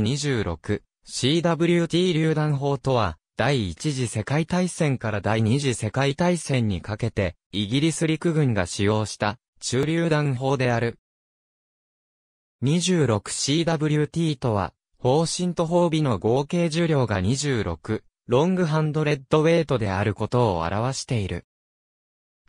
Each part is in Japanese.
H26 CWT 榴弾砲とは、第一次世界大戦から第二次世界大戦にかけて、イギリス陸軍が使用した、中榴弾砲である。26CWT とは、方針と褒美の合計重量が26、ロングハンドレッドウェイトであることを表している。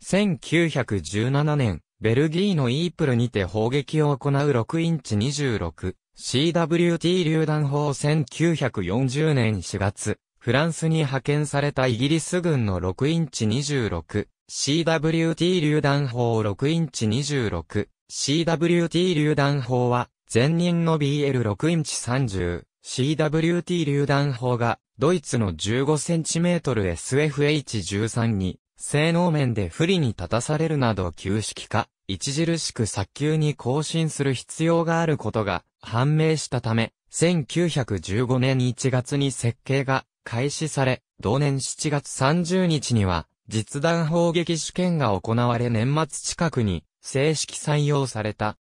1917年、ベルギーのイープルにて砲撃を行う6インチ26、CWT 榴弾砲1940年4月、フランスに派遣されたイギリス軍の6インチ 26CWT 榴弾砲6インチ 26CWT 榴弾砲は前任の BL6 インチ 30CWT 榴弾砲がドイツの 15cm SFH13 に性能面で不利に立たされるなど旧式化著しく早急に更新する必要があることが判明したため、1915年1月に設計が開始され、同年7月30日には実弾砲撃試験が行われ年末近くに正式採用された。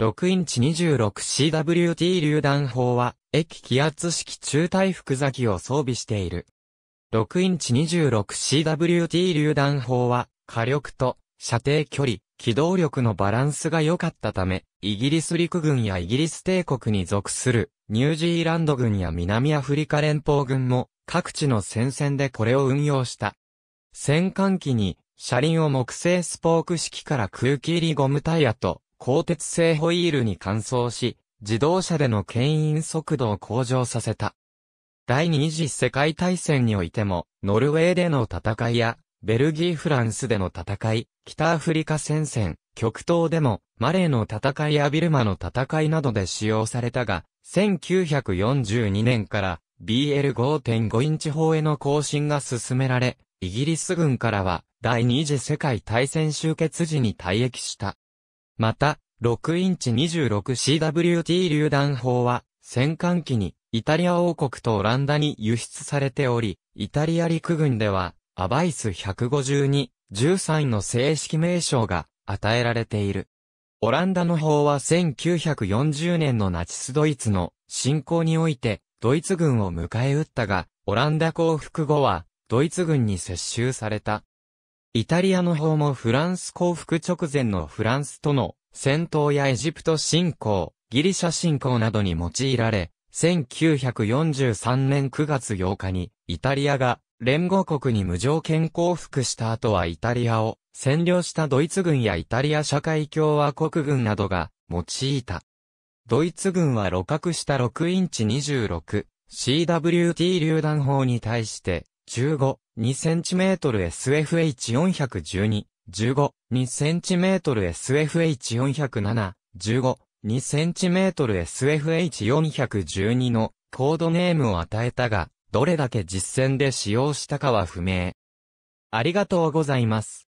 6インチ 26CWT 榴弾砲は、液気圧式中体座機を装備している。6インチ 26CWT 榴弾砲は、火力と射程距離、機動力のバランスが良かったため、イギリス陸軍やイギリス帝国に属するニュージーランド軍や南アフリカ連邦軍も各地の戦線でこれを運用した。戦艦機に車輪を木製スポーク式から空気入りゴムタイヤと鋼鉄製ホイールに換装し、自動車での牽引速度を向上させた。第二次世界大戦においても、ノルウェーでの戦いや、ベルギー・フランスでの戦い、北アフリカ戦線、極東でも、マレーの戦いやビルマの戦いなどで使用されたが、1942年から BL5.5 インチ砲への更新が進められ、イギリス軍からは第二次世界大戦終結時に退役した。また、6インチ 26CWT 榴弾砲は戦艦機にイタリア王国とオランダに輸出されており、イタリア陸軍ではアバイス152、13の正式名称が与えられている。オランダの法は1940年のナチスドイツの侵攻においてドイツ軍を迎え撃ったが、オランダ降伏後はドイツ軍に接収された。イタリアの法もフランス降伏直前のフランスとの戦闘やエジプト侵攻、ギリシャ侵攻などに用いられ、1943年9月8日にイタリアが連合国に無条件降伏した後はイタリアを占領したドイツ軍やイタリア社会共和国軍などが用いた。ドイツ軍は露獲した6インチ 26CWT 榴弾砲に対して15、2cm SFH412、15,2cm SFH407、15,2cm SFH412 のコードネームを与えたが、どれだけ実践で使用したかは不明。ありがとうございます。